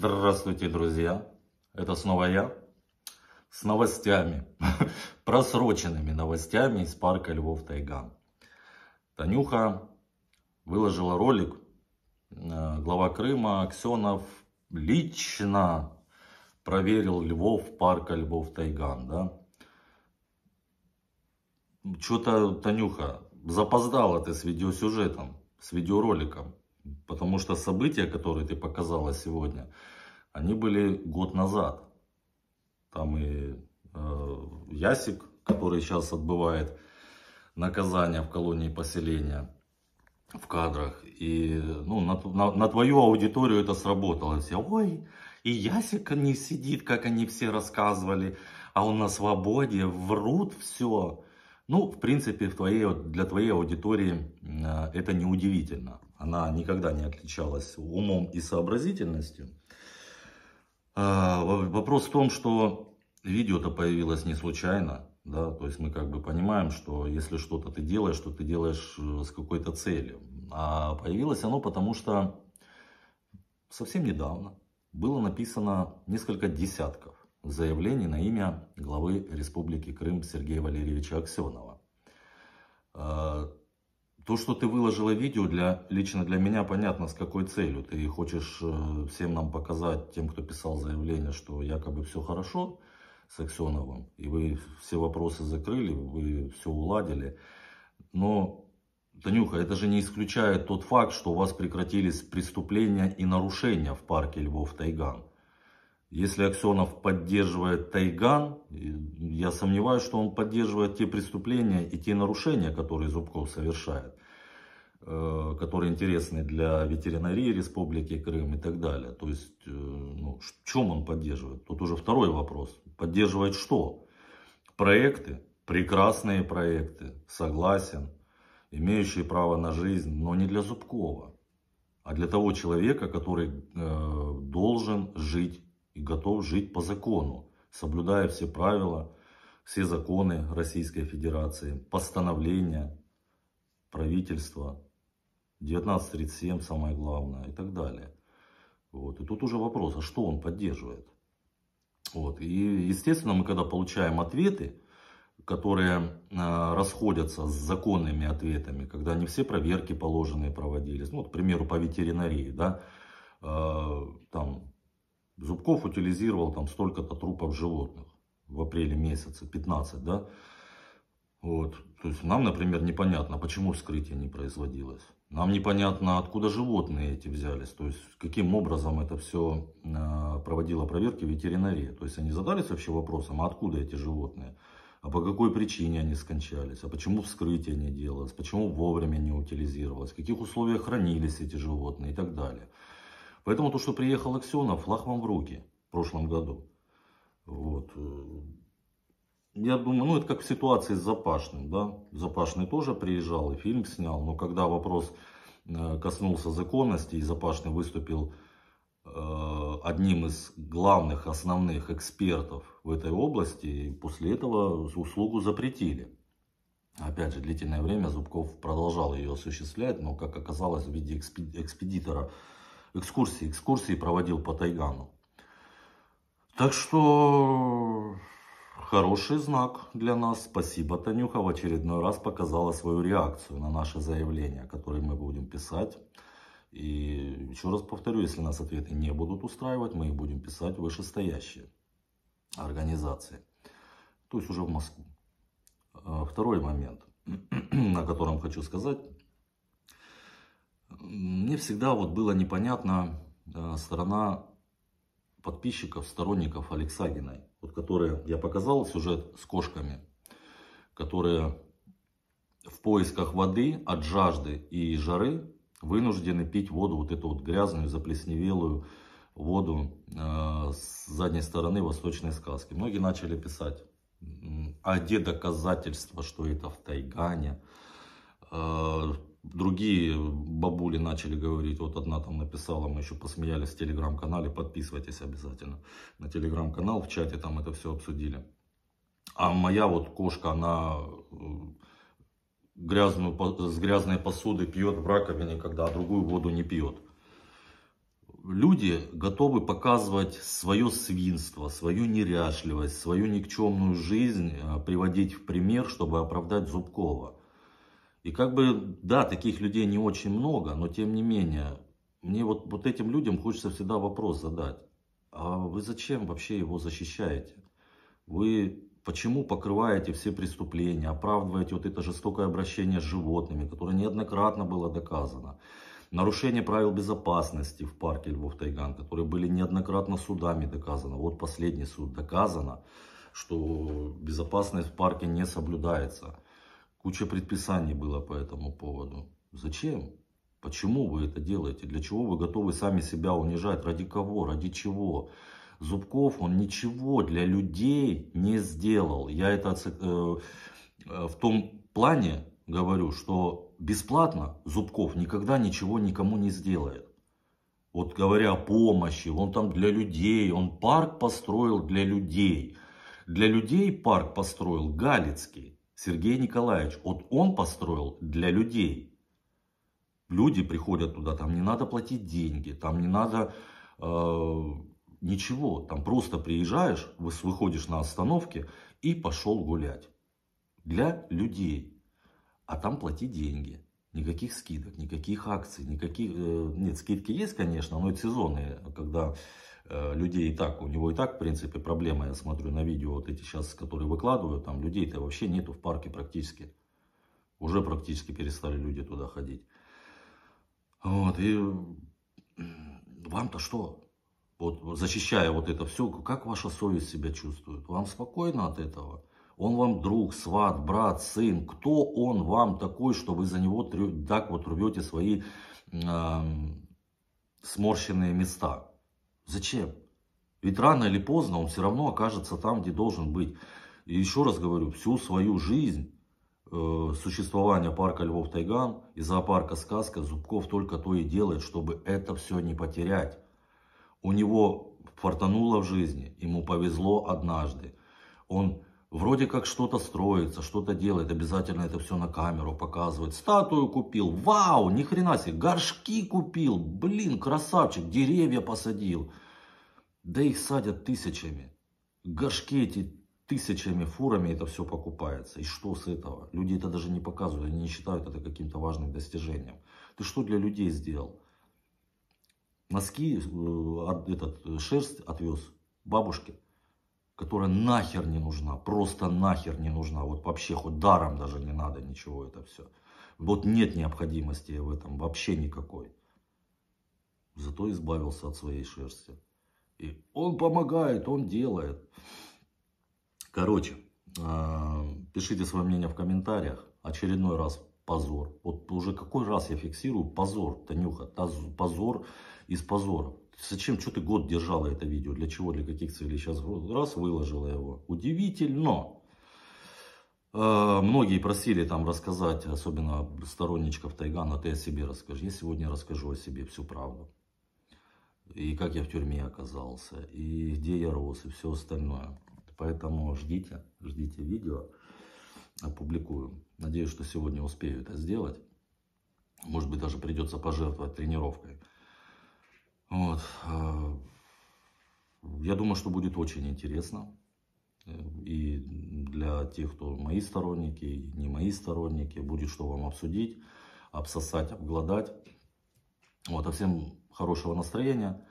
Здравствуйте, друзья! Это снова я с новостями, просроченными новостями из парка Львов Тайган. Танюха выложила ролик, э, глава Крыма Аксенов лично проверил Львов, парка Львов Тайган, да. Что-то, Танюха, запоздала ты с видеосюжетом, с видеороликом. Потому что события, которые ты показала сегодня, они были год назад. Там и э, Ясик, который сейчас отбывает наказание в колонии поселения в кадрах. И ну, на, на, на твою аудиторию это сработало. Все, ой, и Ясик не сидит, как они все рассказывали, а он на свободе, врут все. Ну, в принципе, в твоей, для твоей аудитории э, это неудивительно. Она никогда не отличалась умом и сообразительностью. А, вопрос в том, что видео-то появилось не случайно. Да? То есть мы как бы понимаем, что если что-то ты делаешь, то ты делаешь э, с какой-то целью. А появилось оно потому, что совсем недавно было написано несколько десятков заявлений на имя главы Республики Крым Сергея Валерьевича Аксенова. Э, то, что ты выложила видео, для, лично для меня понятно, с какой целью. Ты хочешь э, всем нам показать, тем, кто писал заявление, что якобы все хорошо с Аксеновым, и вы все вопросы закрыли, вы все уладили. Но, Танюха, это же не исключает тот факт, что у вас прекратились преступления и нарушения в парке Львов-Тайган. Если Аксенов поддерживает Тайган, я сомневаюсь, что он поддерживает те преступления и те нарушения, которые Зубков совершает, э, которые интересны для ветеринарии Республики Крым и так далее. То есть, э, ну, в чем он поддерживает? Тут уже второй вопрос. Поддерживает что? Проекты, прекрасные проекты, согласен, имеющие право на жизнь, но не для Зубкова, а для того человека, который э, должен жить и готов жить по закону, соблюдая все правила, все законы Российской Федерации, постановления правительства, 1937 самое главное и так далее. Вот. И тут уже вопрос, а что он поддерживает? Вот. И естественно, мы когда получаем ответы, которые э, расходятся с законными ответами, когда не все проверки положенные проводились, ну, вот, к примеру, по ветеринарии, да, э, там Зубков утилизировал там столько-то трупов животных в апреле месяце, 15, да? Вот. То есть нам, например, непонятно, почему вскрытие не производилось. Нам непонятно, откуда животные эти взялись, то есть каким образом это все а, проводила проверки ветеринария. То есть они задались вообще вопросом, а откуда эти животные, а по какой причине они скончались, а почему вскрытие не делалось, почему вовремя не утилизировалось, в каких условиях хранились эти животные и так далее. Поэтому то, что приехал Аксенов, флаг в руки в прошлом году. Вот. Я думаю, ну это как в ситуации с Запашным, да. Запашный тоже приезжал и фильм снял, но когда вопрос э, коснулся законности и Запашный выступил э, одним из главных, основных экспертов в этой области, и после этого услугу запретили. Опять же, длительное время Зубков продолжал ее осуществлять, но, как оказалось, в виде экспедитора экскурсии. Экскурсии проводил по Тайгану. Так что хороший знак для нас. Спасибо, Танюха, в очередной раз показала свою реакцию на наше заявление, которое мы будем писать. И еще раз повторю, если нас ответы не будут устраивать, мы их будем писать вышестоящие организации. То есть уже в Москву. Э, второй момент, на котором хочу сказать мне всегда вот было непонятна э, сторона подписчиков, сторонников Алексагиной, вот которые я показал сюжет с кошками, которые в поисках воды от жажды и жары вынуждены пить воду, вот эту вот грязную, заплесневелую воду э, с задней стороны восточной сказки. Многие начали писать, а где доказательства, что это в Тайгане? Э, другие бабули начали говорить, вот одна там написала, мы еще посмеялись в телеграм-канале, подписывайтесь обязательно на телеграм-канал, в чате там это все обсудили. А моя вот кошка, она э, грязную, с грязной посуды пьет в раковине, когда другую воду не пьет. Люди готовы показывать свое свинство, свою неряшливость, свою никчемную жизнь, э, приводить в пример, чтобы оправдать Зубкова. И как бы, да, таких людей не очень много, но тем не менее, мне вот, вот этим людям хочется всегда вопрос задать. А вы зачем вообще его защищаете? Вы почему покрываете все преступления, оправдываете вот это жестокое обращение с животными, которое неоднократно было доказано? Нарушение правил безопасности в парке Львов-Тайган, которые были неоднократно судами доказаны. Вот последний суд доказано, что безопасность в парке не соблюдается. Куча предписаний было по этому поводу. Зачем? Почему вы это делаете? Для чего вы готовы сами себя унижать? Ради кого? Ради чего? Зубков, он ничего для людей не сделал. Я это э, э, в том плане говорю, что бесплатно Зубков никогда ничего никому не сделает. Вот говоря о помощи, он там для людей, он парк построил для людей. Для людей парк построил Галицкий. Сергей Николаевич, вот он построил для людей. Люди приходят туда, там не надо платить деньги, там не надо э, ничего. Там просто приезжаешь, выходишь на остановке и пошел гулять. Для людей. А там плати деньги. Никаких скидок, никаких акций, никаких... Э, нет, скидки есть, конечно, но это сезонные, когда Э, людей и так, у него и так, в принципе, проблема, я смотрю на видео вот эти сейчас, которые выкладывают, там людей-то вообще нету в парке практически. Уже практически перестали люди туда ходить. Вот, и вам-то что? Вот защищая вот это все, как ваша совесть себя чувствует? Вам спокойно от этого? Он вам друг, сват, брат, сын. Кто он вам такой, что вы за него так вот рвете свои э, сморщенные места? Зачем? Ведь рано или поздно он все равно окажется там, где должен быть. И еще раз говорю, всю свою жизнь э, существования парка Львов-Тайган и зоопарка «Сказка» Зубков только то и делает, чтобы это все не потерять. У него фартануло в жизни, ему повезло однажды. Он Вроде как что-то строится, что-то делает, обязательно это все на камеру показывает. Статую купил, вау, ни хрена себе, горшки купил, блин, красавчик, деревья посадил. Да их садят тысячами. Горшки эти тысячами, фурами это все покупается. И что с этого? Люди это даже не показывают, они не считают это каким-то важным достижением. Ты что для людей сделал? Носки, э, этот, шерсть отвез бабушке которая нахер не нужна, просто нахер не нужна, вот вообще хоть даром даже не надо ничего это все. Вот нет необходимости в этом вообще никакой. Зато избавился от своей шерсти. И он помогает, он делает. Короче, а, пишите свое мнение в комментариях. Очередной раз позор. Вот уже какой раз я фиксирую позор, Танюха, позор из позоров. Зачем, что ты год держала это видео? Для чего, для каких целей? Сейчас раз выложила его. Удивительно. А, многие просили там рассказать, особенно сторонничков Тайгана, ты о себе расскажи. Я сегодня расскажу о себе всю правду. И как я в тюрьме оказался, и где я рос, и все остальное. Поэтому ждите, ждите видео. Опубликую. Надеюсь, что сегодня успею это сделать. Может быть, даже придется пожертвовать тренировкой. Вот. Э, я думаю, что будет очень интересно. Э, и для тех, кто мои сторонники, и не мои сторонники, будет что вам обсудить, обсосать, обгладать. Вот, а всем хорошего настроения,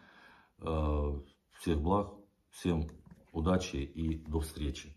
э, всех благ, всем удачи и до встречи.